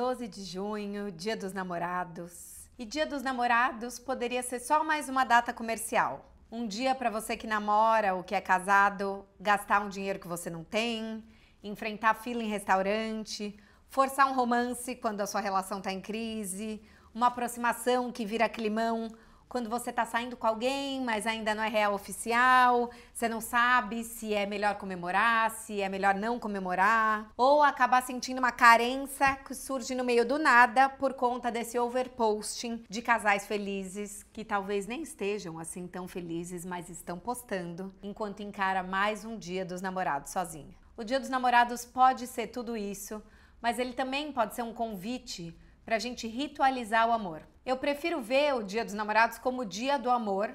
12 de junho, Dia dos Namorados. E Dia dos Namorados poderia ser só mais uma data comercial. Um dia para você que namora ou que é casado, gastar um dinheiro que você não tem, enfrentar fila em restaurante, forçar um romance quando a sua relação está em crise, uma aproximação que vira climão quando você está saindo com alguém, mas ainda não é real oficial, você não sabe se é melhor comemorar, se é melhor não comemorar, ou acabar sentindo uma carência que surge no meio do nada por conta desse overposting de casais felizes que talvez nem estejam assim tão felizes, mas estão postando enquanto encara mais um dia dos namorados sozinha. O dia dos namorados pode ser tudo isso, mas ele também pode ser um convite para a gente ritualizar o amor. Eu prefiro ver o Dia dos Namorados como o Dia do Amor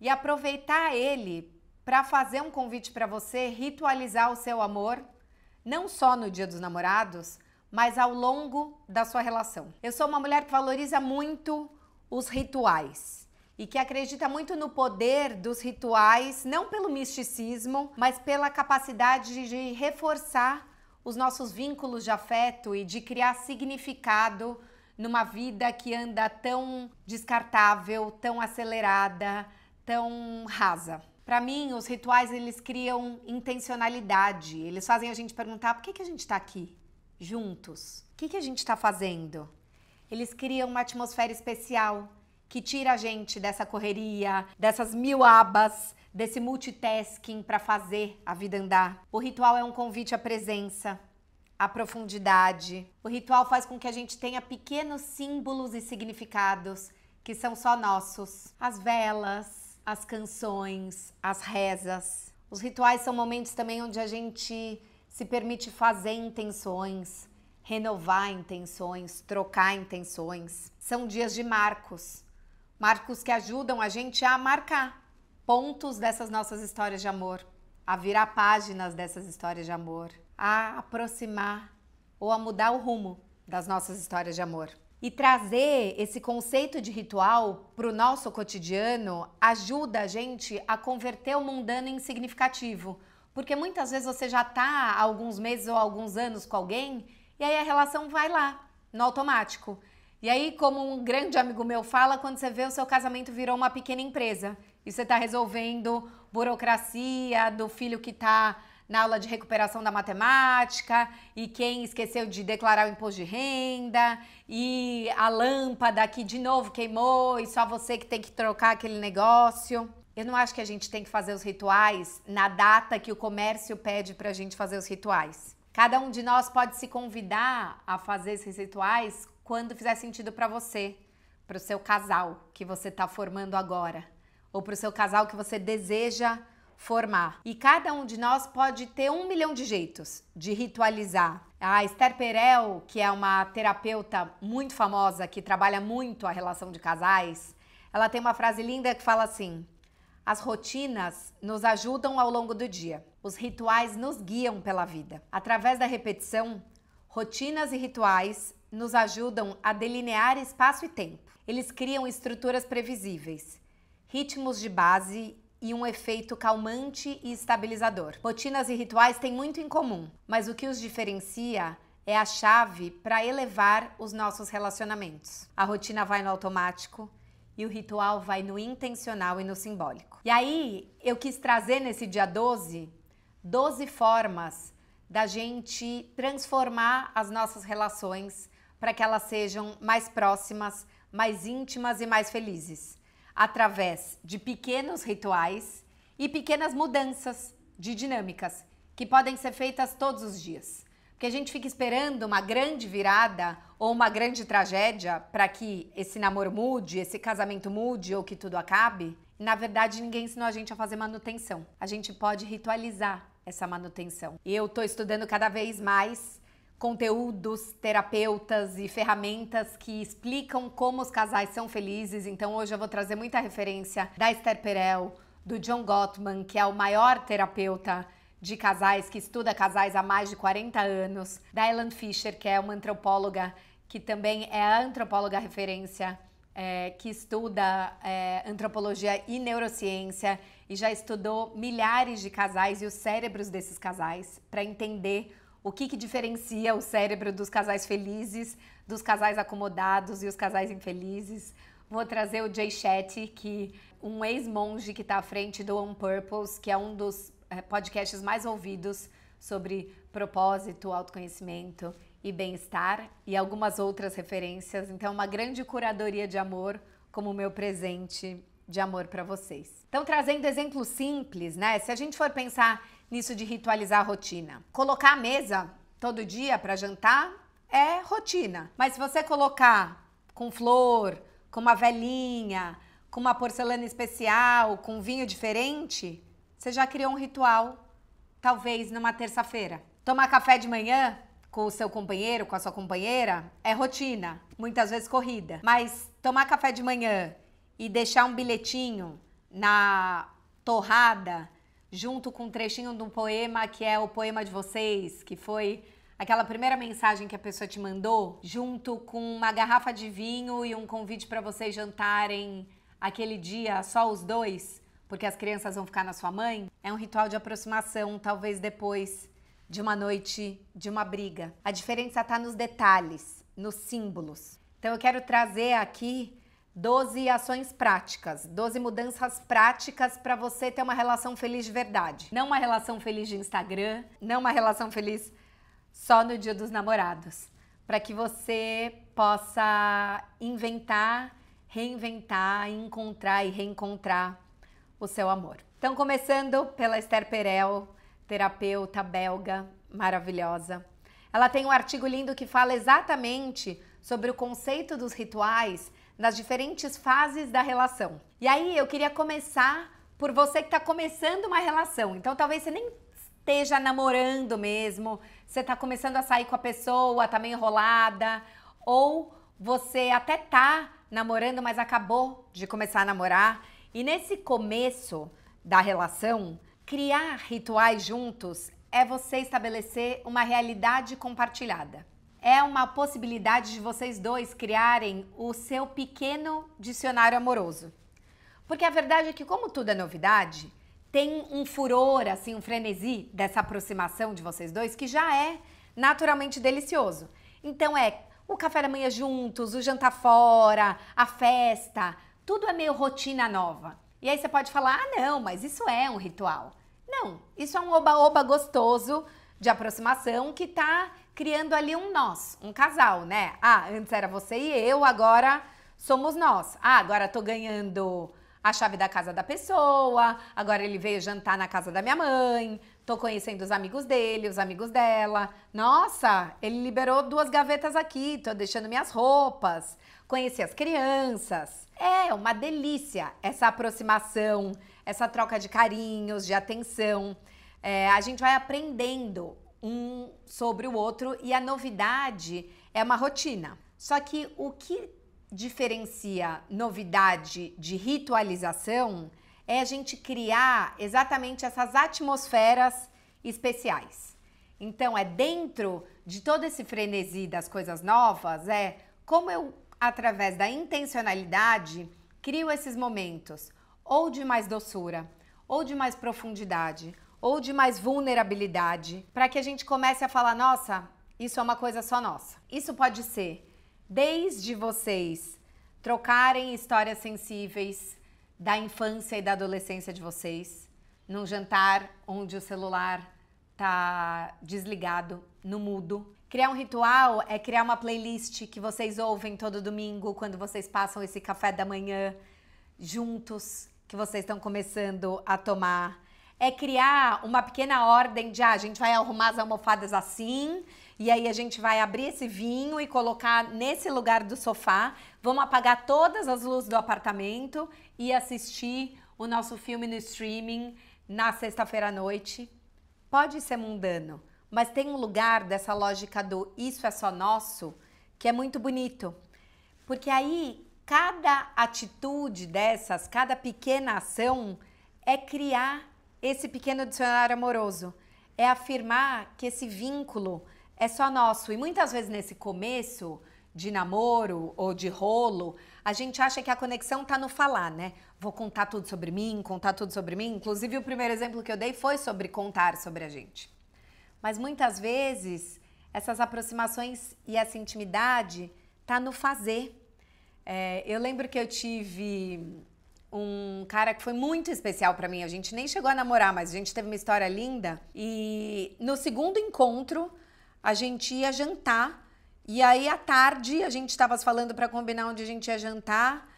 e aproveitar ele para fazer um convite para você ritualizar o seu amor, não só no Dia dos Namorados, mas ao longo da sua relação. Eu sou uma mulher que valoriza muito os rituais e que acredita muito no poder dos rituais, não pelo misticismo, mas pela capacidade de reforçar os nossos vínculos de afeto e de criar significado numa vida que anda tão descartável, tão acelerada, tão rasa. Para mim, os rituais eles criam intencionalidade. Eles fazem a gente perguntar por que, que a gente está aqui juntos? O que, que a gente está fazendo? Eles criam uma atmosfera especial que tira a gente dessa correria, dessas mil abas, desse multitasking para fazer a vida andar. O ritual é um convite à presença, a profundidade. O ritual faz com que a gente tenha pequenos símbolos e significados que são só nossos. As velas, as canções, as rezas. Os rituais são momentos também onde a gente se permite fazer intenções, renovar intenções, trocar intenções. São dias de marcos, marcos que ajudam a gente a marcar pontos dessas nossas histórias de amor, a virar páginas dessas histórias de amor, a aproximar ou a mudar o rumo das nossas histórias de amor. E trazer esse conceito de ritual para o nosso cotidiano ajuda a gente a converter o mundano em significativo. Porque muitas vezes você já está há alguns meses ou alguns anos com alguém e aí a relação vai lá, no automático. E aí, como um grande amigo meu fala, quando você vê o seu casamento virou uma pequena empresa e você está resolvendo burocracia do filho que está na aula de recuperação da matemática e quem esqueceu de declarar o imposto de renda e a lâmpada que de novo queimou e só você que tem que trocar aquele negócio. Eu não acho que a gente tem que fazer os rituais na data que o comércio pede para a gente fazer os rituais. Cada um de nós pode se convidar a fazer esses rituais quando fizer sentido para você, para o seu casal que você está formando agora, ou para o seu casal que você deseja formar. E cada um de nós pode ter um milhão de jeitos de ritualizar. A Esther Perel, que é uma terapeuta muito famosa que trabalha muito a relação de casais, ela tem uma frase linda que fala assim: as rotinas nos ajudam ao longo do dia. Os rituais nos guiam pela vida. Através da repetição, rotinas e rituais nos ajudam a delinear espaço e tempo. Eles criam estruturas previsíveis, ritmos de base e um efeito calmante e estabilizador. Rotinas e rituais têm muito em comum, mas o que os diferencia é a chave para elevar os nossos relacionamentos. A rotina vai no automático e o ritual vai no intencional e no simbólico. E aí, eu quis trazer nesse dia 12 12 formas da gente transformar as nossas relações para que elas sejam mais próximas, mais íntimas e mais felizes através de pequenos rituais e pequenas mudanças de dinâmicas que podem ser feitas todos os dias. Porque a gente fica esperando uma grande virada ou uma grande tragédia para que esse namoro mude, esse casamento mude ou que tudo acabe. Na verdade, ninguém ensinou a gente a fazer manutenção. A gente pode ritualizar essa manutenção. eu estou estudando cada vez mais conteúdos, terapeutas e ferramentas que explicam como os casais são felizes. Então hoje eu vou trazer muita referência da Esther Perel, do John Gottman, que é o maior terapeuta de casais, que estuda casais há mais de 40 anos, da Ellen Fisher, que é uma antropóloga que também é a antropóloga referência, é, que estuda é, antropologia e neurociência e já estudou milhares de casais e os cérebros desses casais para entender o que, que diferencia o cérebro dos casais felizes, dos casais acomodados e os casais infelizes? Vou trazer o Jay Shetty, que um ex-monge que está à frente do On Purpose, que é um dos é, podcasts mais ouvidos sobre propósito, autoconhecimento e bem-estar, e algumas outras referências. Então, uma grande curadoria de amor como meu presente de amor para vocês. Então, trazendo exemplos simples, né? Se a gente for pensar nisso de ritualizar a rotina. Colocar a mesa todo dia para jantar é rotina. Mas se você colocar com flor, com uma velhinha, com uma porcelana especial, com um vinho diferente, você já criou um ritual, talvez numa terça-feira. Tomar café de manhã com o seu companheiro, com a sua companheira, é rotina, muitas vezes corrida. Mas tomar café de manhã e deixar um bilhetinho na torrada junto com um trechinho de um poema que é o poema de vocês, que foi aquela primeira mensagem que a pessoa te mandou, junto com uma garrafa de vinho e um convite para vocês jantarem aquele dia só os dois, porque as crianças vão ficar na sua mãe, é um ritual de aproximação, talvez depois de uma noite de uma briga. A diferença está nos detalhes, nos símbolos. Então eu quero trazer aqui 12 ações práticas, 12 mudanças práticas para você ter uma relação feliz de verdade. Não uma relação feliz de Instagram, não uma relação feliz só no Dia dos Namorados. Para que você possa inventar, reinventar, encontrar e reencontrar o seu amor. Então, começando pela Esther Perel, terapeuta belga maravilhosa. Ela tem um artigo lindo que fala exatamente sobre o conceito dos rituais nas diferentes fases da relação. E aí eu queria começar por você que está começando uma relação. Então talvez você nem esteja namorando mesmo, você está começando a sair com a pessoa, tá meio enrolada, ou você até tá namorando, mas acabou de começar a namorar. E nesse começo da relação, criar rituais juntos é você estabelecer uma realidade compartilhada é uma possibilidade de vocês dois criarem o seu pequeno dicionário amoroso. Porque a verdade é que, como tudo é novidade, tem um furor, assim, um frenesi dessa aproximação de vocês dois que já é naturalmente delicioso. Então é o café da manhã juntos, o jantar fora, a festa, tudo é meio rotina nova. E aí você pode falar: "Ah, não, mas isso é um ritual". Não, isso é um oba-oba gostoso de aproximação que tá criando ali um nós, um casal, né? Ah, antes era você e eu, agora somos nós. Ah, agora tô ganhando a chave da casa da pessoa, agora ele veio jantar na casa da minha mãe, tô conhecendo os amigos dele, os amigos dela. Nossa, ele liberou duas gavetas aqui, tô deixando minhas roupas, conheci as crianças. É uma delícia essa aproximação, essa troca de carinhos, de atenção. É, a gente vai aprendendo um sobre o outro e a novidade é uma rotina. Só que o que diferencia novidade de ritualização é a gente criar exatamente essas atmosferas especiais. Então, é dentro de todo esse frenesi das coisas novas, é como eu, através da intencionalidade, crio esses momentos ou de mais doçura, ou de mais profundidade, ou de mais vulnerabilidade, para que a gente comece a falar: nossa, isso é uma coisa só nossa. Isso pode ser desde vocês trocarem histórias sensíveis da infância e da adolescência de vocês, num jantar onde o celular tá desligado, no mudo. Criar um ritual é criar uma playlist que vocês ouvem todo domingo quando vocês passam esse café da manhã juntos, que vocês estão começando a tomar é criar uma pequena ordem de ah, a gente vai arrumar as almofadas assim, e aí a gente vai abrir esse vinho e colocar nesse lugar do sofá. Vamos apagar todas as luzes do apartamento e assistir o nosso filme no streaming na sexta-feira à noite. Pode ser mundano, mas tem um lugar dessa lógica do isso é só nosso que é muito bonito. Porque aí cada atitude dessas, cada pequena ação é criar esse pequeno dicionário amoroso. É afirmar que esse vínculo é só nosso. E muitas vezes nesse começo de namoro ou de rolo, a gente acha que a conexão tá no falar, né? Vou contar tudo sobre mim, contar tudo sobre mim. Inclusive, o primeiro exemplo que eu dei foi sobre contar sobre a gente. Mas muitas vezes, essas aproximações e essa intimidade tá no fazer. É, eu lembro que eu tive um cara que foi muito especial para mim. A gente nem chegou a namorar, mas a gente teve uma história linda. E no segundo encontro, a gente ia jantar. E aí, à tarde, a gente estava falando para combinar onde a gente ia jantar.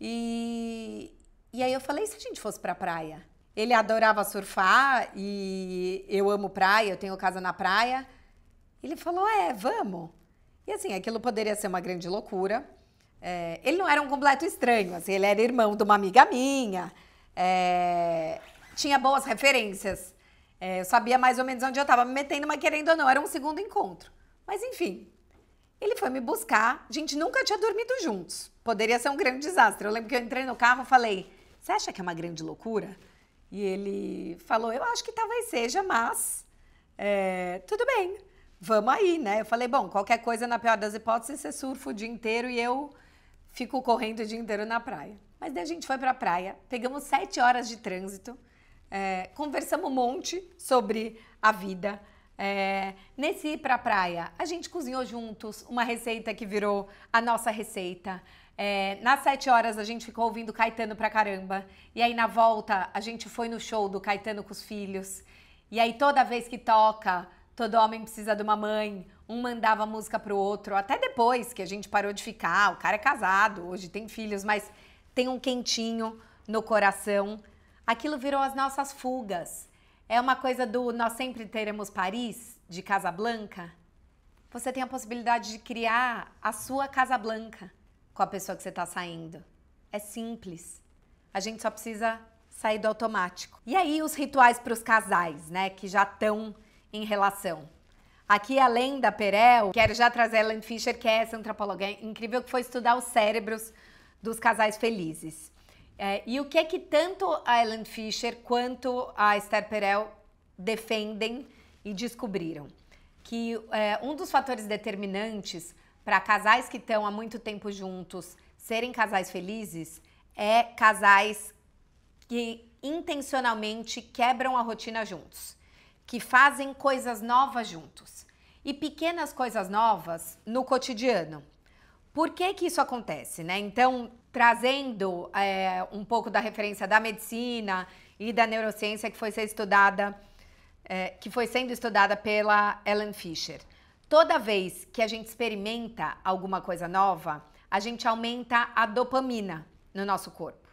E, e aí eu falei, se a gente fosse pra praia? Ele adorava surfar e eu amo praia, eu tenho casa na praia. Ele falou, é, vamos. E assim, aquilo poderia ser uma grande loucura, é, ele não era um completo estranho, assim, ele era irmão de uma amiga minha, é, tinha boas referências. É, eu sabia mais ou menos onde eu estava me metendo, mas querendo ou não, era um segundo encontro. Mas enfim, ele foi me buscar. A gente nunca tinha dormido juntos. Poderia ser um grande desastre. Eu lembro que eu entrei no carro e falei: Você acha que é uma grande loucura? E ele falou: Eu acho que talvez seja, mas é, tudo bem vamos aí, né? Eu falei, bom, qualquer coisa, na pior das hipóteses, você surfa o dia inteiro e eu Fico correndo o dia inteiro na praia. Mas daí a gente foi para a praia, pegamos sete horas de trânsito, é, conversamos um monte sobre a vida. É, nesse ir para a praia, a gente cozinhou juntos uma receita que virou a nossa receita. É, nas sete horas a gente ficou ouvindo Caetano pra caramba. E aí na volta a gente foi no show do Caetano com os filhos. E aí toda vez que toca, todo homem precisa de uma mãe um mandava música pro outro, até depois que a gente parou de ficar, o cara é casado, hoje tem filhos, mas tem um quentinho no coração. Aquilo virou as nossas fugas. É uma coisa do nós sempre teremos Paris, de Casa Blanca. Você tem a possibilidade de criar a sua Casa Blanca com a pessoa que você está saindo. É simples. A gente só precisa sair do automático. E aí os rituais para os casais, né, que já estão em relação. Aqui, além da Perel, quero já trazer Ellen Fischer, que é essa antropóloga incrível, que foi estudar os cérebros dos casais felizes. É, e o que é que tanto a Ellen Fischer quanto a Esther Perel defendem e descobriram? Que é, um dos fatores determinantes para casais que estão há muito tempo juntos serem casais felizes é casais que intencionalmente quebram a rotina juntos que fazem coisas novas juntos e pequenas coisas novas no cotidiano. Por que, que isso acontece, né? Então, trazendo é, um pouco da referência da medicina e da neurociência que foi ser estudada, é, que foi sendo estudada pela Ellen Fisher. Toda vez que a gente experimenta alguma coisa nova, a gente aumenta a dopamina no nosso corpo.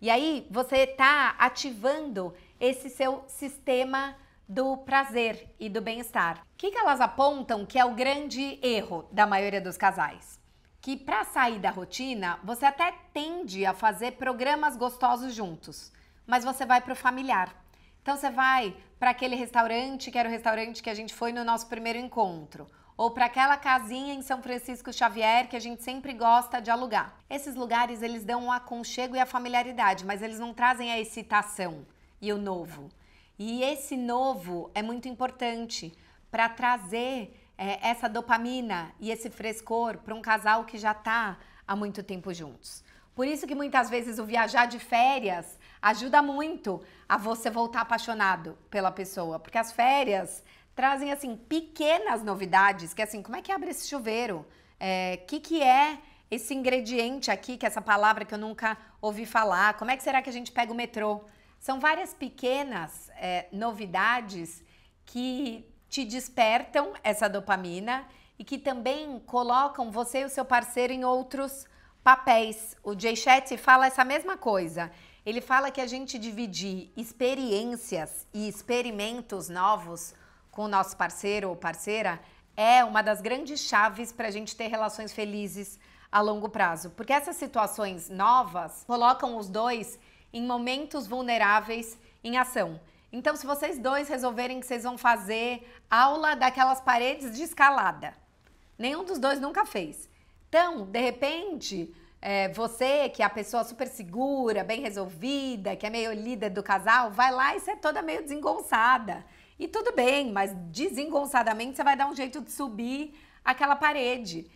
E aí você está ativando esse seu sistema do prazer e do bem-estar. O que, que elas apontam que é o grande erro da maioria dos casais? Que para sair da rotina, você até tende a fazer programas gostosos juntos, mas você vai para o familiar. Então você vai para aquele restaurante, que era o restaurante que a gente foi no nosso primeiro encontro ou para aquela casinha em São Francisco Xavier que a gente sempre gosta de alugar. Esses lugares eles dão um aconchego e a familiaridade, mas eles não trazem a excitação e o novo. E esse novo é muito importante para trazer é, essa dopamina e esse frescor para um casal que já está há muito tempo juntos. Por isso que muitas vezes o viajar de férias ajuda muito a você voltar apaixonado pela pessoa, porque as férias trazem assim pequenas novidades, que assim, como é que abre esse chuveiro? É, que que é esse ingrediente aqui, que é essa palavra que eu nunca ouvi falar? Como é que será que a gente pega o metrô? São várias pequenas é, novidades que te despertam essa dopamina e que também colocam você e o seu parceiro em outros papéis. O Jay Shetty fala essa mesma coisa. Ele fala que a gente dividir experiências e experimentos novos com o nosso parceiro ou parceira é uma das grandes chaves para a gente ter relações felizes a longo prazo. Porque essas situações novas colocam os dois em momentos vulneráveis em ação. Então, se vocês dois resolverem que vocês vão fazer aula daquelas paredes de escalada, nenhum dos dois nunca fez. Então, de repente, é, você, que é a pessoa super segura, bem resolvida, que é meio líder do casal, vai lá e você é toda meio desengonçada. E tudo bem, mas desengonçadamente você vai dar um jeito de subir aquela parede.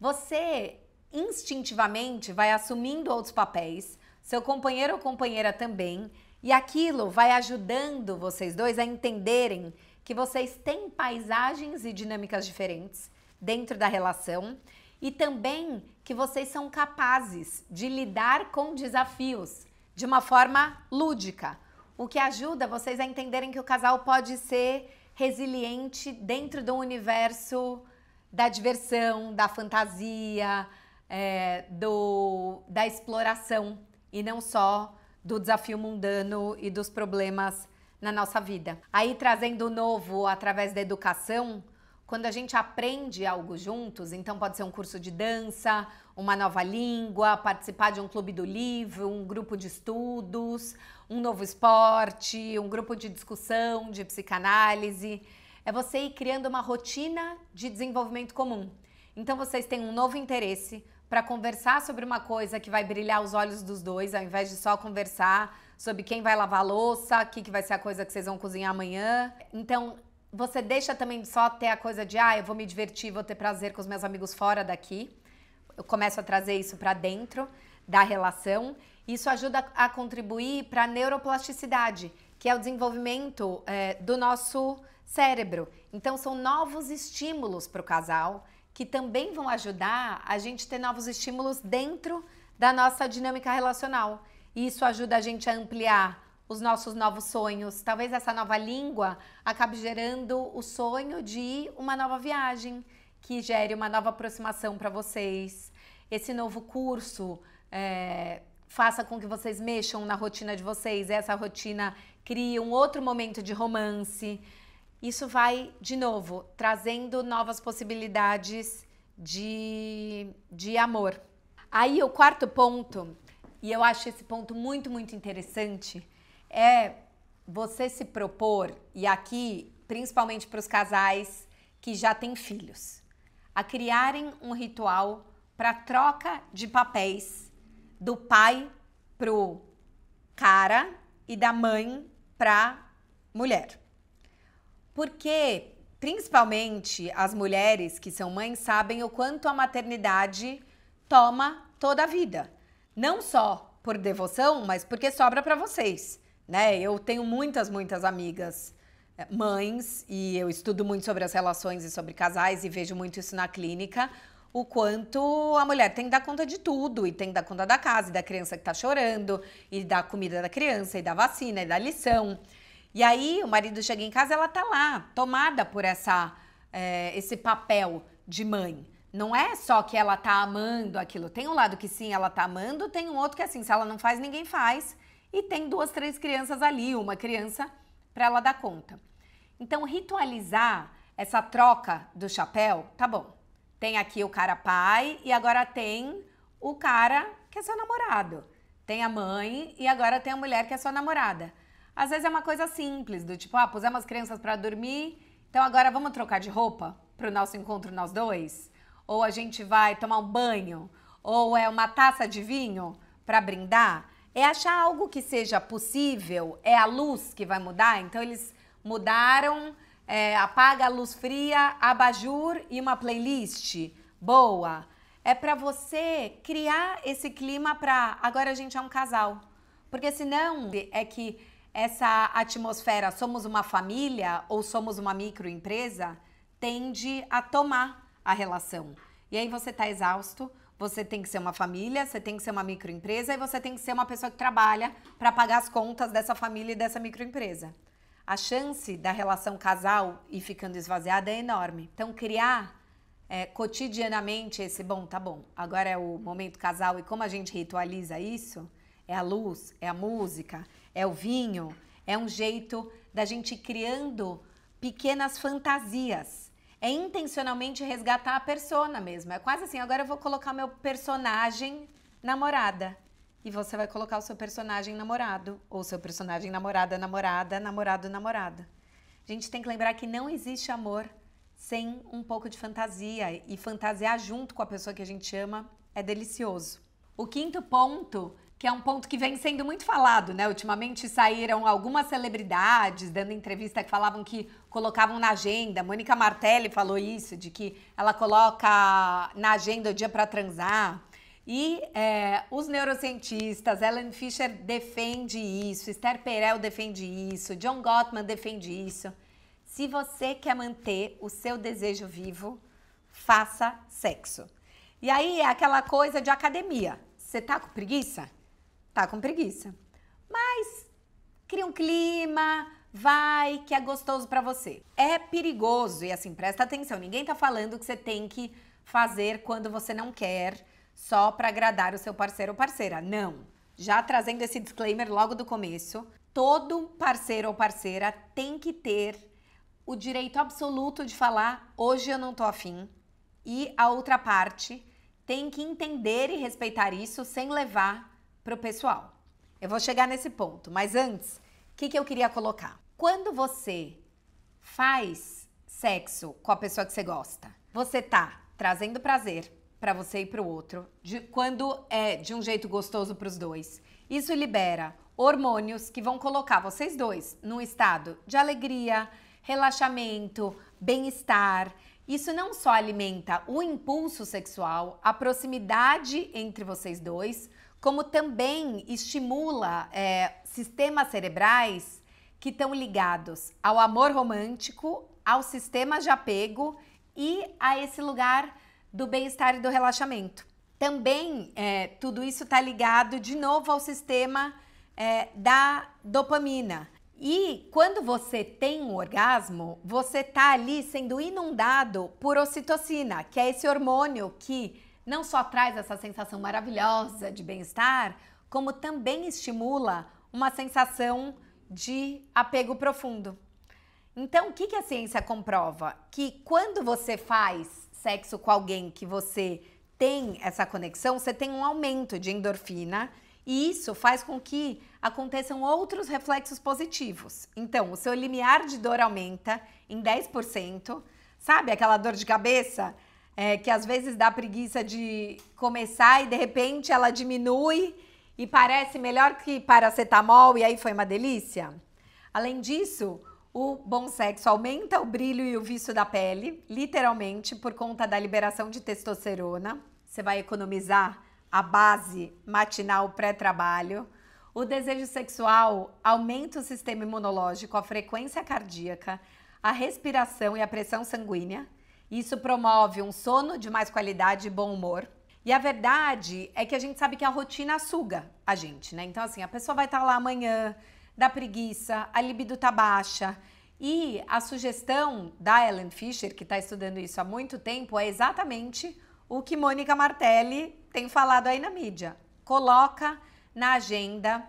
Você instintivamente vai assumindo outros papéis seu companheiro ou companheira também, e aquilo vai ajudando vocês dois a entenderem que vocês têm paisagens e dinâmicas diferentes dentro da relação e também que vocês são capazes de lidar com desafios de uma forma lúdica, o que ajuda vocês a entenderem que o casal pode ser resiliente dentro do universo da diversão, da fantasia, é, do, da exploração e não só do desafio mundano e dos problemas na nossa vida. Aí trazendo o novo através da educação, quando a gente aprende algo juntos, então pode ser um curso de dança, uma nova língua, participar de um clube do livro, um grupo de estudos, um novo esporte, um grupo de discussão, de psicanálise. É você ir criando uma rotina de desenvolvimento comum. Então vocês têm um novo interesse, para conversar sobre uma coisa que vai brilhar os olhos dos dois, ao invés de só conversar sobre quem vai lavar a louça, o que, que vai ser a coisa que vocês vão cozinhar amanhã. Então, você deixa também só ter a coisa de, ah, eu vou me divertir, vou ter prazer com os meus amigos fora daqui. Eu começo a trazer isso para dentro da relação. Isso ajuda a contribuir para a neuroplasticidade, que é o desenvolvimento é, do nosso cérebro. Então, são novos estímulos para o casal, que também vão ajudar a gente ter novos estímulos dentro da nossa dinâmica relacional. E isso ajuda a gente a ampliar os nossos novos sonhos. Talvez essa nova língua acabe gerando o sonho de uma nova viagem, que gere uma nova aproximação para vocês. Esse novo curso é, faça com que vocês mexam na rotina de vocês, essa rotina crie um outro momento de romance. Isso vai, de novo, trazendo novas possibilidades de, de amor. Aí o quarto ponto, e eu acho esse ponto muito, muito interessante, é você se propor, e aqui, principalmente para os casais que já têm filhos, a criarem um ritual para troca de papéis do pai pro cara e da mãe pra mulher. Porque, principalmente, as mulheres que são mães sabem o quanto a maternidade toma toda a vida. Não só por devoção, mas porque sobra para vocês. Né? Eu tenho muitas, muitas amigas eh, mães e eu estudo muito sobre as relações e sobre casais e vejo muito isso na clínica. O quanto a mulher tem que dar conta de tudo, e tem que dar conta da casa, e da criança que está chorando, e da comida da criança, e da vacina, e da lição. E aí o marido chega em casa, ela tá lá, tomada por essa é, esse papel de mãe. Não é só que ela tá amando aquilo. Tem um lado que sim, ela tá amando, tem um outro que é assim, se ela não faz, ninguém faz. E tem duas, três crianças ali, uma criança para ela dar conta. Então, ritualizar essa troca do chapéu, tá bom. Tem aqui o cara pai e agora tem o cara que é seu namorado. Tem a mãe e agora tem a mulher que é sua namorada. Às vezes é uma coisa simples, do tipo, ah, pusemos as crianças para dormir, então agora vamos trocar de roupa para o nosso encontro nós dois? Ou a gente vai tomar um banho? Ou é uma taça de vinho para brindar? É achar algo que seja possível, é a luz que vai mudar, então eles mudaram, é, apaga a luz fria, abajur e uma playlist boa. É para você criar esse clima para agora a gente é um casal. Porque senão é que essa atmosfera somos uma família ou somos uma microempresa tende a tomar a relação. E aí você está exausto, você tem que ser uma família, você tem que ser uma microempresa e você tem que ser uma pessoa que trabalha para pagar as contas dessa família e dessa microempresa. A chance da relação casal e ficando esvaziada é enorme. Então, criar é, cotidianamente esse bom, tá bom, agora é o momento casal e como a gente ritualiza isso, é a luz, é a música, é o vinho, é um jeito da gente criando pequenas fantasias. É intencionalmente resgatar a persona mesmo. É quase assim, agora eu vou colocar meu personagem namorada. E você vai colocar o seu personagem namorado, ou seu personagem namorada, namorada, namorado, namorada. A gente tem que lembrar que não existe amor sem um pouco de fantasia. E fantasiar junto com a pessoa que a gente ama é delicioso. O quinto ponto que é um ponto que vem sendo muito falado, né? Ultimamente saíram algumas celebridades dando entrevista que falavam que colocavam na agenda. Mônica Martelli falou isso, de que ela coloca na agenda o dia para transar. E é, os neurocientistas, Ellen Fisher defende isso, Esther Perel defende isso, John Gottman defende isso. Se você quer manter o seu desejo vivo, faça sexo. E aí é aquela coisa de academia. Você tá com preguiça? tá com preguiça. Mas cria um clima, vai, que é gostoso para você. É perigoso e assim, presta atenção, ninguém tá falando que você tem que fazer quando você não quer, só para agradar o seu parceiro ou parceira. Não. Já trazendo esse disclaimer logo do começo, todo parceiro ou parceira tem que ter o direito absoluto de falar hoje eu não tô afim e a outra parte tem que entender e respeitar isso sem levar para o pessoal. Eu vou chegar nesse ponto, mas antes, o que, que eu queria colocar? Quando você faz sexo com a pessoa que você gosta, você tá trazendo prazer para você e para o outro, de, quando é de um jeito gostoso para os dois. Isso libera hormônios que vão colocar vocês dois num estado de alegria, relaxamento, bem-estar. Isso não só alimenta o impulso sexual, a proximidade entre vocês dois, como também estimula é, sistemas cerebrais que estão ligados ao amor romântico, ao sistema de apego e a esse lugar do bem-estar e do relaxamento. Também é, tudo isso está ligado de novo ao sistema é, da dopamina. E quando você tem um orgasmo, você está ali sendo inundado por ocitocina, que é esse hormônio que não só traz essa sensação maravilhosa de bem-estar, como também estimula uma sensação de apego profundo. Então, o que, a ciência comprova? Que quando você faz sexo com alguém que você tem essa conexão, você tem um aumento de endorfina e isso faz com que aconteçam outros reflexos positivos. Então, o seu limiar de dor aumenta em 10%, sabe aquela dor de cabeça? é, que às vezes dá preguiça de começar e de repente ela diminui e parece melhor que paracetamol e aí foi uma delícia? Além disso, o bom sexo aumenta o brilho e o viço da pele, literalmente por conta da liberação de testosterona. Você vai economizar a base matinal pré-trabalho. O desejo sexual aumenta o sistema imunológico, a frequência cardíaca, a respiração e a pressão sanguínea. Isso promove um sono de mais qualidade e bom humor. E a verdade é que a gente sabe que a rotina suga a gente, né? Então, assim, a pessoa vai estar lá amanhã, dá preguiça, a libido tá baixa. E a sugestão da Ellen Fisher, que está estudando isso há muito tempo, é exatamente o que Mônica Martelli tem falado aí na mídia. Coloca na agenda,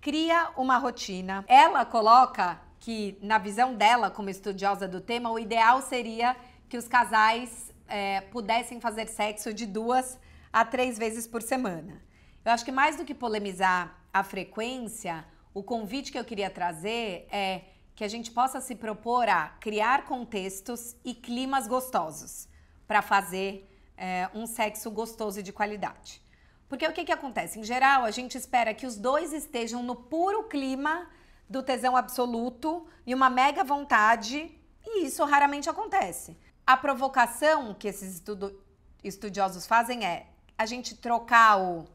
cria uma rotina. Ela coloca que, na visão dela, como estudiosa do tema, o ideal seria que os casais é, pudessem fazer sexo de duas a três vezes por semana. Eu acho que mais do que polemizar a frequência, o convite que eu queria trazer é que a gente possa se propor a criar contextos e climas gostosos para fazer é, um sexo gostoso e de qualidade. Porque o que, que acontece? Em geral, a gente espera que os dois estejam no puro clima do tesão absoluto e uma mega vontade, e isso raramente acontece. A provocação que esses estudo, estudiosos fazem é a gente trocar o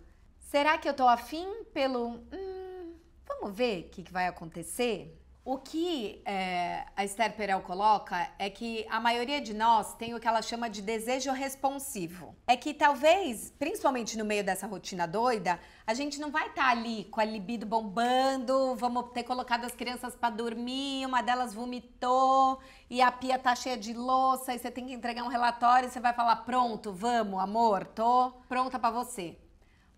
será que eu tô afim pelo hum, vamos ver o que, que vai acontecer? O que é, a Esther Perel coloca é que a maioria de nós tem o que ela chama de desejo responsivo. É que talvez, principalmente no meio dessa rotina doida, a gente não vai estar tá ali com a libido bombando, vamos ter colocado as crianças para dormir, uma delas vomitou e a pia tá cheia de louça e você tem que entregar um relatório e você vai falar: "Pronto, vamos, amor, tô pronta para você".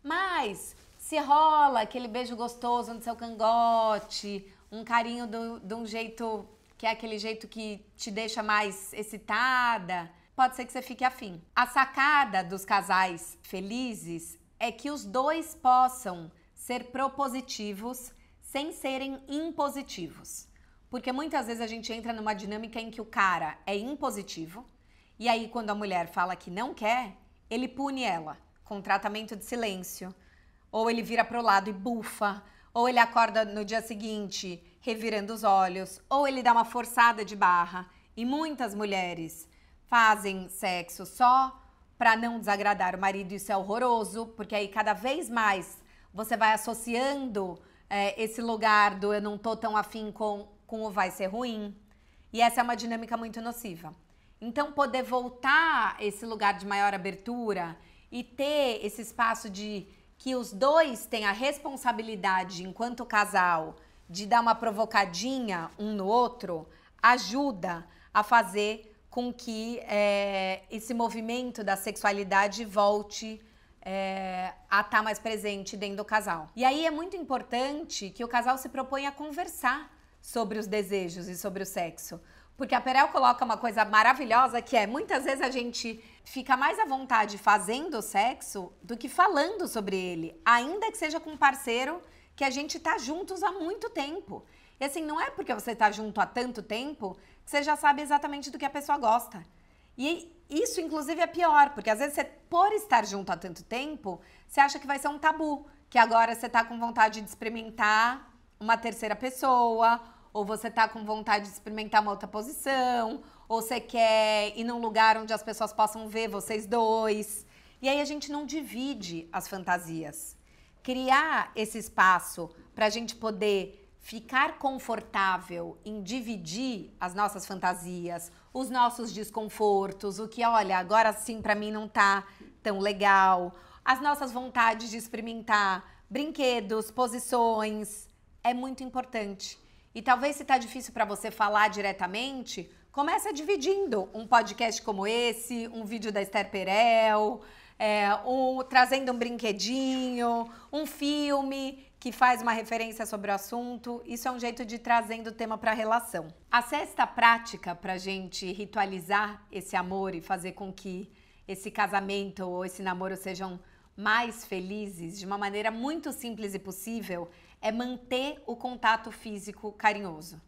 Mas se rola aquele beijo gostoso no seu cangote, um carinho do, de um jeito que é aquele jeito que te deixa mais excitada, pode ser que você fique afim. A sacada dos casais felizes é que os dois possam ser propositivos sem serem impositivos. Porque muitas vezes a gente entra numa dinâmica em que o cara é impositivo e aí quando a mulher fala que não quer, ele pune ela com tratamento de silêncio, ou ele vira pro lado e bufa, ou ele acorda no dia seguinte revirando os olhos, ou ele dá uma forçada de barra. E muitas mulheres fazem sexo só para não desagradar o marido, isso é horroroso, porque aí cada vez mais você vai associando é, esse lugar do eu não tô tão afim com, com o vai ser ruim. E essa é uma dinâmica muito nociva. Então, poder voltar esse lugar de maior abertura e ter esse espaço de que os dois têm a responsabilidade, enquanto casal, de dar uma provocadinha um no outro, ajuda a fazer com que é, esse movimento da sexualidade volte é, a estar tá mais presente dentro do casal. E aí é muito importante que o casal se proponha a conversar sobre os desejos e sobre o sexo. Porque a Perel coloca uma coisa maravilhosa que é muitas vezes a gente fica mais à vontade fazendo sexo do que falando sobre ele, ainda que seja com um parceiro que a gente tá juntos há muito tempo. E assim, não é porque você tá junto há tanto tempo que você já sabe exatamente do que a pessoa gosta. E isso, inclusive, é pior, porque às vezes você, por estar junto há tanto tempo, você acha que vai ser um tabu, que agora você tá com vontade de experimentar uma terceira pessoa ou você tá com vontade de experimentar uma outra posição, ou você quer ir num lugar onde as pessoas possam ver vocês dois. E aí a gente não divide as fantasias. Criar esse espaço para a gente poder ficar confortável em dividir as nossas fantasias, os nossos desconfortos, o que, olha, agora sim para mim não tá tão legal, as nossas vontades de experimentar brinquedos, posições, é muito importante. E talvez se está difícil para você falar diretamente, começa dividindo um podcast como esse, um vídeo da Esther Perel, é, um, trazendo um brinquedinho, um filme que faz uma referência sobre o assunto. Isso é um jeito de trazendo o tema para a relação. A sexta prática para gente ritualizar esse amor e fazer com que esse casamento ou esse namoro sejam mais felizes de uma maneira muito simples e possível é manter o contato físico carinhoso.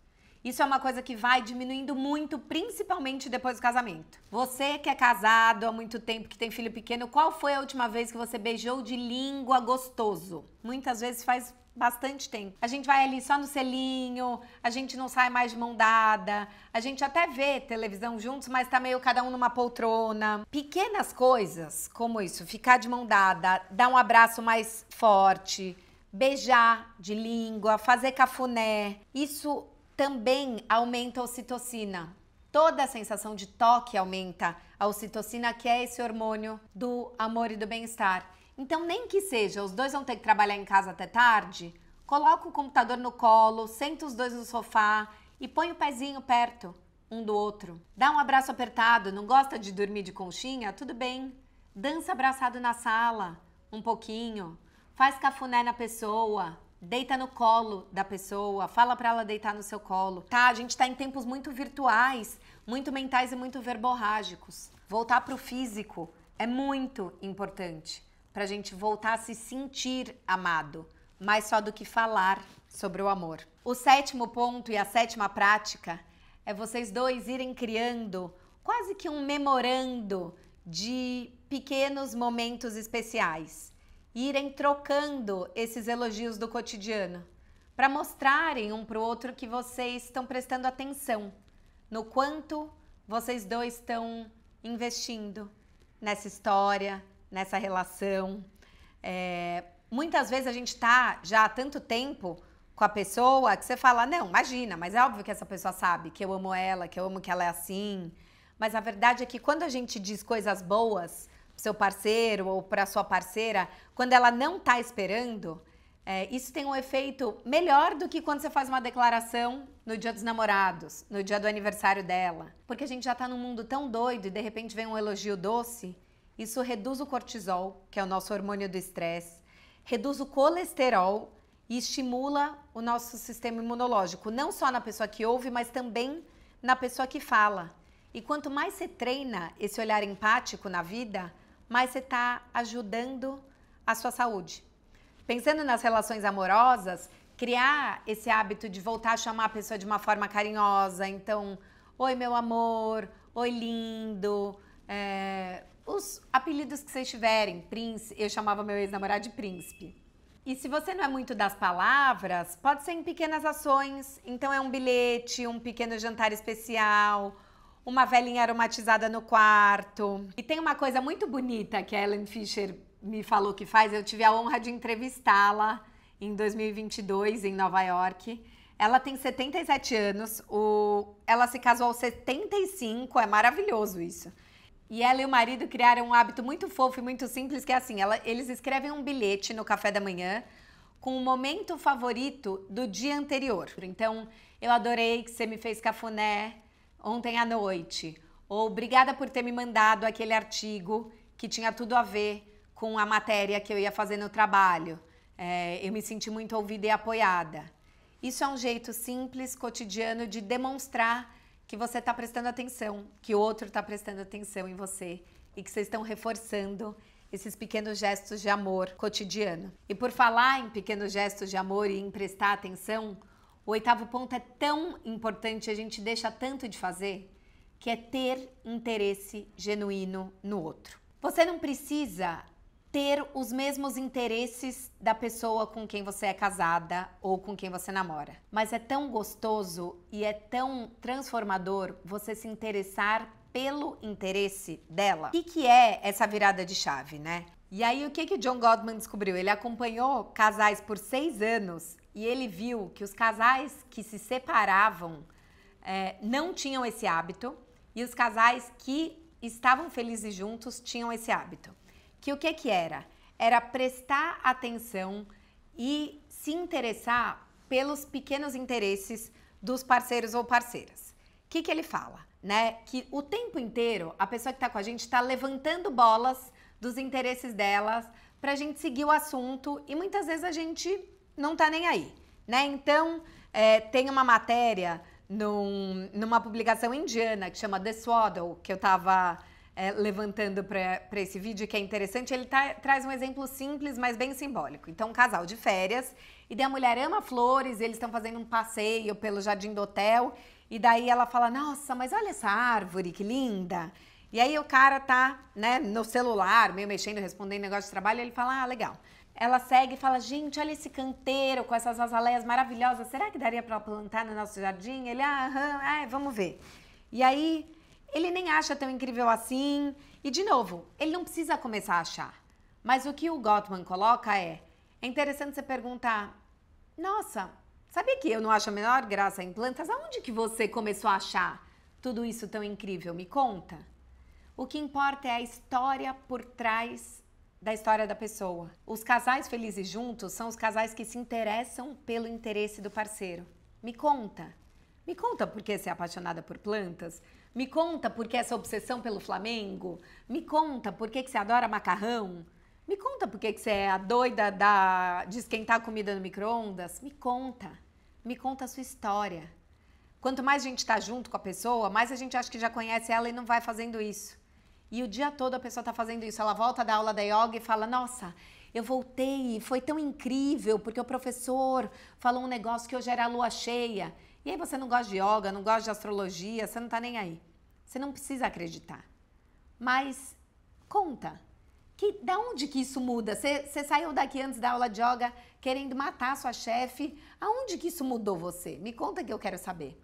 Isso é uma coisa que vai diminuindo muito, principalmente depois do casamento. Você que é casado há muito tempo, que tem filho pequeno, qual foi a última vez que você beijou de língua gostoso? Muitas vezes faz bastante tempo. A gente vai ali só no selinho, a gente não sai mais de mão dada, a gente até vê televisão juntos, mas tá meio cada um numa poltrona. Pequenas coisas como isso, ficar de mão dada, dar um abraço mais forte, beijar de língua, fazer cafuné. Isso também aumenta a ocitocina. Toda a sensação de toque aumenta a ocitocina, que é esse hormônio do amor e do bem-estar. Então, nem que seja, os dois vão ter que trabalhar em casa até tarde, coloca o computador no colo, senta os dois no sofá e põe o pezinho perto um do outro. Dá um abraço apertado, não gosta de dormir de conchinha? Tudo bem. Dança abraçado na sala, um pouquinho. Faz cafuné na pessoa, deita no colo da pessoa, fala para ela deitar no seu colo, tá? A gente tá em tempos muito virtuais, muito mentais e muito verborrágicos. Voltar pro físico é muito importante pra gente voltar a se sentir amado, mais só do que falar sobre o amor. O sétimo ponto e a sétima prática é vocês dois irem criando quase que um memorando de pequenos momentos especiais irem trocando esses elogios do cotidiano, para mostrarem um para o outro que vocês estão prestando atenção no quanto vocês dois estão investindo nessa história, nessa relação. É, muitas vezes a gente está já há tanto tempo com a pessoa que você fala: não, imagina, mas é óbvio que essa pessoa sabe que eu amo ela, que eu amo que ela é assim. Mas a verdade é que quando a gente diz coisas boas, seu parceiro ou para sua parceira quando ela não está esperando, é, isso tem um efeito melhor do que quando você faz uma declaração no dia dos namorados, no dia do aniversário dela. Porque a gente já está num mundo tão doido e de repente vem um elogio doce, isso reduz o cortisol, que é o nosso hormônio do estresse, reduz o colesterol e estimula o nosso sistema imunológico, não só na pessoa que ouve, mas também na pessoa que fala. E quanto mais você treina esse olhar empático na vida, mas você está ajudando a sua saúde. Pensando nas relações amorosas, criar esse hábito de voltar a chamar a pessoa de uma forma carinhosa. Então, oi, meu amor, oi, lindo. É, os apelidos que vocês tiverem, príncipe, eu chamava meu ex-namorado de príncipe. E se você não é muito das palavras, pode ser em pequenas ações. Então é um bilhete, um pequeno jantar especial, uma velhinha aromatizada no quarto. E tem uma coisa muito bonita que a Ellen Fisher me falou que faz. Eu tive a honra de entrevistá-la em 2022 em Nova York. Ela tem 77 anos, o... ela se casou aos 75, é maravilhoso isso. E ela e o marido criaram um hábito muito fofo e muito simples, que é assim, ela... eles escrevem um bilhete no café da manhã com o momento favorito do dia anterior. Então, eu adorei que você me fez cafuné, ontem à noite. Ou obrigada por ter me mandado aquele artigo que tinha tudo a ver com a matéria que eu ia fazer no trabalho. É, eu me senti muito ouvida e apoiada. Isso é um jeito simples, cotidiano de demonstrar que você está prestando atenção, que o outro está prestando atenção em você e que vocês estão reforçando esses pequenos gestos de amor cotidiano. E por falar em pequenos gestos de amor e em prestar atenção, o oitavo ponto é tão importante, a gente deixa tanto de fazer, que é ter interesse genuíno no outro. Você não precisa ter os mesmos interesses da pessoa com quem você é casada ou com quem você namora. Mas é tão gostoso e é tão transformador você se interessar pelo interesse dela. O que, que é essa virada de chave, né? E aí, o que, que John Gottman descobriu? Ele acompanhou casais por seis anos e ele viu que os casais que se separavam é, não tinham esse hábito e os casais que estavam felizes juntos tinham esse hábito. Que o que que era? Era prestar atenção e se interessar pelos pequenos interesses dos parceiros ou parceiras. O que, que ele fala? Né? Que o tempo inteiro a pessoa que está com a gente está levantando bolas dos interesses delas para a gente seguir o assunto e muitas vezes a gente não está nem aí, né? Então, é, tem uma matéria num, numa publicação indiana que chama The Swaddle, que eu estava é, levantando para esse vídeo, que é interessante. Ele tá, traz um exemplo simples, mas bem simbólico. Então, um casal de férias, e daí a mulher ama flores, eles estão fazendo um passeio pelo jardim do hotel, e daí ela fala: Nossa, mas olha essa árvore, que linda! E aí o cara tá, né, no celular, meio mexendo, respondendo negócio de trabalho, e ele fala: Ah, legal ela segue e fala: gente, olha esse canteiro com essas azaleias maravilhosas, será que daria para plantar no nosso jardim? Ele, ah, aham, vamos ver. E aí, ele nem acha tão incrível assim. E, de novo, ele não precisa começar a achar. Mas o que o Gottman coloca é: é interessante você perguntar, nossa, sabia que eu não acho a menor graça em plantas? Aonde que você começou a achar tudo isso tão incrível? Me conta. O que importa é a história por trás da história da pessoa. Os casais felizes juntos são os casais que se interessam pelo interesse do parceiro. Me conta. Me conta por que você é apaixonada por plantas? Me conta por que essa obsessão pelo Flamengo? Me conta por que, você adora macarrão? Me conta por que, você é a doida da, de esquentar comida no micro-ondas? Me conta. Me conta a sua história. Quanto mais a gente está junto com a pessoa, mais a gente acha que já conhece ela e não vai fazendo isso. E o dia todo a pessoa está fazendo isso. Ela volta da aula da yoga e fala: Nossa, eu voltei, foi tão incrível, porque o professor falou um negócio que hoje era a lua cheia. E aí você não gosta de yoga, não gosta de astrologia, você não está nem aí. Você não precisa acreditar. Mas conta. Que, da onde que isso muda? Você, saiu daqui antes da aula de yoga querendo matar sua chefe. Aonde que isso mudou você? Me conta que eu quero saber.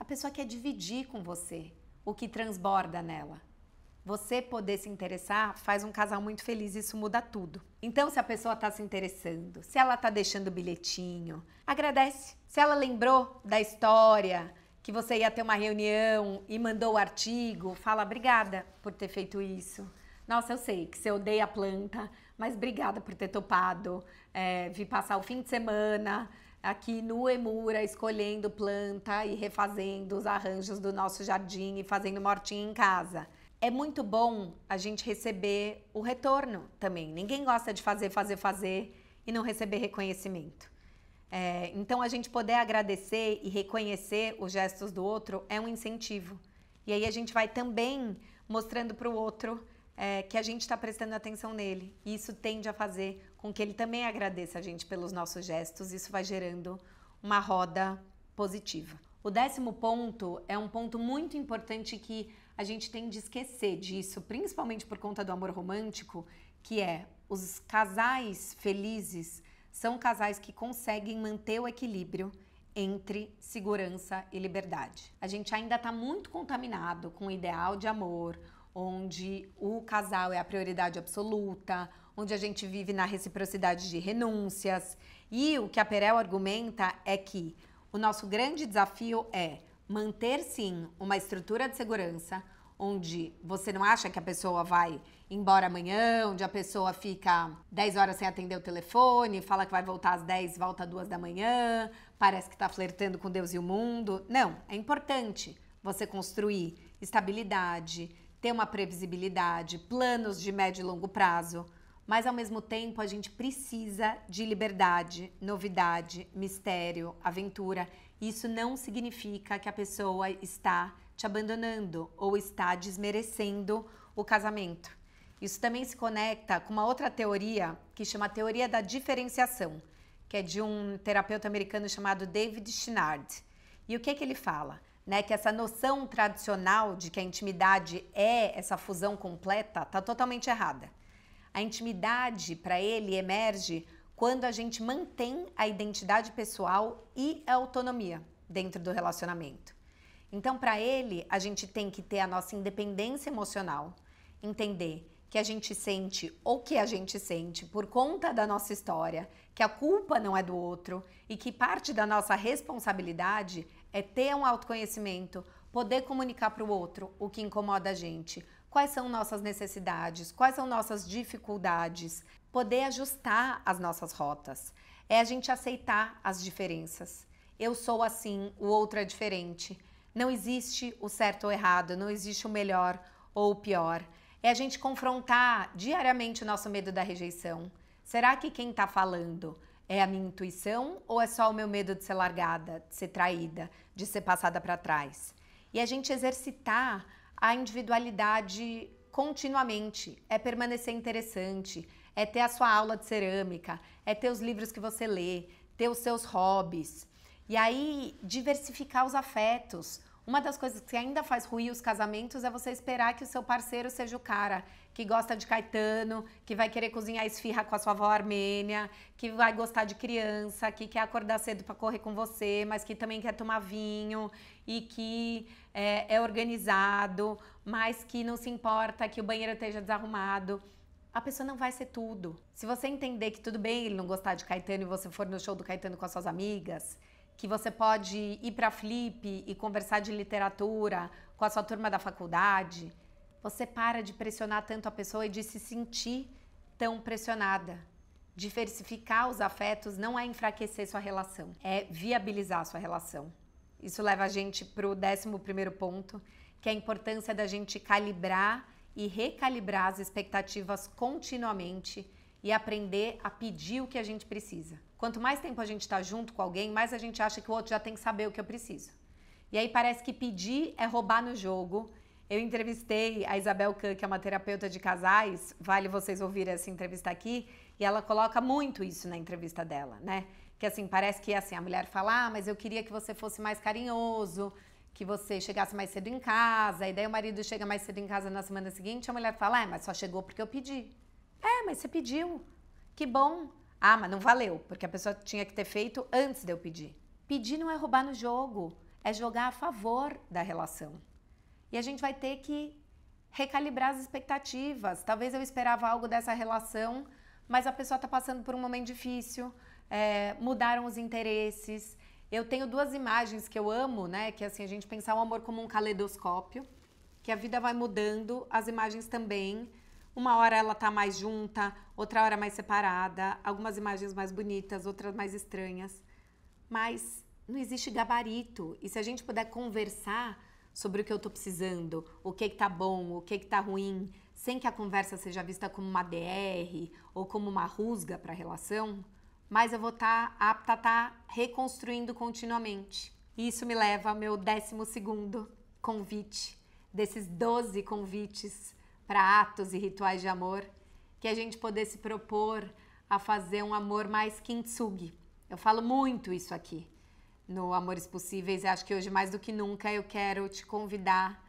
A pessoa quer dividir com você o que transborda nela você poder se interessar faz um casal muito feliz, isso muda tudo. Então, se a pessoa está se interessando, se ela está deixando bilhetinho, agradece. Se ela lembrou da história, que você ia ter uma reunião e mandou o artigo, fala obrigada por ter feito isso. Nossa, eu sei que você odeia a planta, mas obrigada por ter topado. É, eh, vi passar o fim de semana aqui no Emura, escolhendo planta e refazendo os arranjos do nosso jardim e fazendo mortinha em casa é muito bom a gente receber o retorno também. Ninguém gosta de fazer, fazer, fazer e não receber reconhecimento. É, então, a gente poder agradecer e reconhecer os gestos do outro é um incentivo. E aí a gente vai também mostrando para o outro é, que a gente está prestando atenção nele. E isso tende a fazer com que ele também agradeça a gente pelos nossos gestos. Isso vai gerando uma roda positiva. O décimo ponto é um ponto muito importante que a gente tem de esquecer disso, principalmente por conta do amor romântico, que é os casais felizes são casais que conseguem manter o equilíbrio entre segurança e liberdade. A gente ainda está muito contaminado com o ideal de amor, onde o casal é a prioridade absoluta, onde a gente vive na reciprocidade de renúncias. E o que a Perel argumenta é que o nosso grande desafio é manter sim uma estrutura de segurança onde você não acha que a pessoa vai embora amanhã, onde a pessoa fica 10 horas sem atender o telefone, fala que vai voltar às 10, volta às 2 da manhã, parece que está flertando com Deus e o mundo. Não, é importante você construir estabilidade, ter uma previsibilidade, planos de médio e longo prazo, mas ao mesmo tempo a gente precisa de liberdade, novidade, mistério, aventura. Isso não significa que a pessoa está te abandonando ou está desmerecendo o casamento. Isso também se conecta com uma outra teoria que chama teoria da diferenciação, que é de um terapeuta americano chamado David Schnard. E o que é que ele fala? Né, que essa noção tradicional de que a intimidade é essa fusão completa está totalmente errada. A intimidade, para ele, emerge quando a gente mantém a identidade pessoal e a autonomia dentro do relacionamento. Então, para ele, a gente tem que ter a nossa independência emocional, entender que a gente sente ou que a gente sente por conta da nossa história, que a culpa não é do outro e que parte da nossa responsabilidade é ter um autoconhecimento, poder comunicar para o outro o que incomoda a gente, quais são nossas necessidades, quais são nossas dificuldades, poder ajustar as nossas rotas, é a gente aceitar as diferenças. Eu sou assim, o outro é diferente. Não existe o certo ou errado, não existe o melhor ou o pior. É a gente confrontar diariamente o nosso medo da rejeição. Será que quem está falando é a minha intuição ou é só o meu medo de ser largada, de ser traída, de ser passada para trás? E a gente exercitar a individualidade continuamente, é permanecer interessante, é ter a sua aula de cerâmica, é ter os livros que você lê, ter os seus hobbies. E aí, diversificar os afetos. Uma das coisas que ainda faz ruir os casamentos é você esperar que o seu parceiro seja o cara que gosta de Caetano, que vai querer cozinhar esfirra com a sua avó armênia, que vai gostar de criança, que quer acordar cedo para correr com você, mas que também quer tomar vinho e que é, é organizado, mas que não se importa que o banheiro esteja desarrumado a pessoa não vai ser tudo. Se você entender que tudo bem ele não gostar de Caetano e você for no show do Caetano com as suas amigas, que você pode ir para Flip e conversar de literatura com a sua turma da faculdade, você para de pressionar tanto a pessoa e de se sentir tão pressionada. Diversificar os afetos não é enfraquecer sua relação, é viabilizar sua relação. Isso leva a gente para o décimo primeiro ponto, que é a importância da gente calibrar e recalibrar as expectativas continuamente e aprender a pedir o que a gente precisa. Quanto mais tempo a gente está junto com alguém, mais a gente acha que o outro já tem que saber o que eu preciso. E aí parece que pedir é roubar no jogo. Eu entrevistei a Isabel Kahn, que é uma terapeuta de casais, vale vocês ouvir essa entrevista aqui, e ela coloca muito isso na entrevista dela, né? Que assim, parece que assim, a mulher fala: ah, mas eu queria que você fosse mais carinhoso, que você chegasse mais cedo em casa, e daí o marido chega mais cedo em casa na semana seguinte, a mulher fala: "É, mas só chegou porque eu pedi". "É, mas você pediu". "Que bom". "Ah, mas não valeu, porque a pessoa tinha que ter feito antes de eu pedir". Pedir não é roubar no jogo, é jogar a favor da relação. E a gente vai ter que recalibrar as expectativas. Talvez eu esperava algo dessa relação, mas a pessoa está passando por um momento difícil, é, mudaram os interesses. Eu tenho duas imagens que eu amo, né? Que é assim, a gente pensar o amor como um caleidoscópio, que a vida vai mudando, as imagens também. Uma hora ela tá mais junta, outra hora mais separada, algumas imagens mais bonitas, outras mais estranhas. Mas não existe gabarito. E se a gente puder conversar sobre o que eu tô precisando, o que que tá bom, o que que tá ruim, sem que a conversa seja vista como uma DR ou como uma rusga para a relação, mas eu vou estar tá apta a estar tá reconstruindo continuamente. E isso me leva ao meu décimo segundo convite, desses 12 convites para atos e rituais de amor, que a gente poder se propor a fazer um amor mais kintsugi. Eu falo muito isso aqui no Amores Possíveis e acho que hoje mais do que nunca eu quero te convidar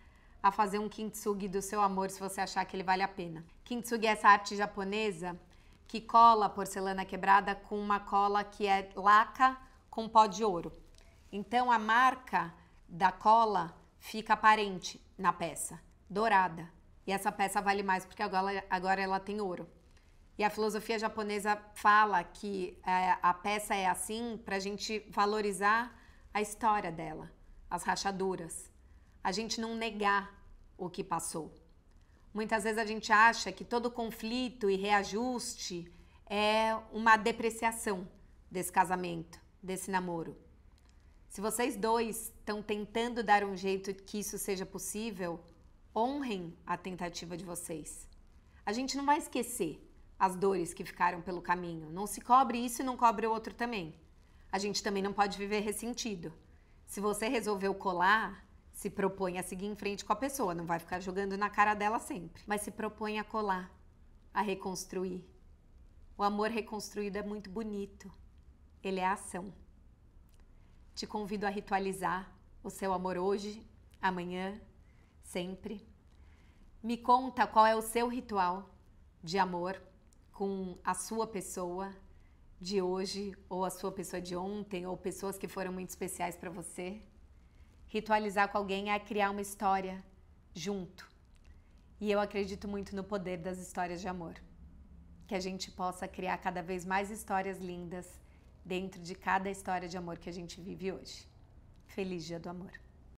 a fazer um kintsugi do seu amor se você achar que ele vale a pena. Kintsugi é essa arte japonesa que cola porcelana quebrada com uma cola que é laca com pó de ouro. Então a marca da cola fica aparente na peça, dourada. E essa peça vale mais porque agora, agora ela tem ouro. E a filosofia japonesa fala que é, a peça é assim para a gente valorizar a história dela, as rachaduras. A gente não negar o que passou. Muitas vezes a gente acha que todo conflito e reajuste é uma depreciação desse casamento, desse namoro. Se vocês dois estão tentando dar um jeito que isso seja possível, honrem a tentativa de vocês. A gente não vai esquecer as dores que ficaram pelo caminho. Não se cobre isso e não cobre o outro também. A gente também não pode viver ressentido. Se você resolveu colar, se propõe a seguir em frente com a pessoa, não vai ficar jogando na cara dela sempre, mas se propõe a colar, a reconstruir. O amor reconstruído é muito bonito. Ele é ação. Te convido a ritualizar o seu amor hoje, amanhã, sempre. Me conta qual é o seu ritual de amor com a sua pessoa de hoje, ou a sua pessoa de ontem, ou pessoas que foram muito especiais para você. Ritualizar com alguém é criar uma história junto. E eu acredito muito no poder das histórias de amor. Que a gente possa criar cada vez mais histórias lindas dentro de cada história de amor que a gente vive hoje. Feliz Dia do Amor!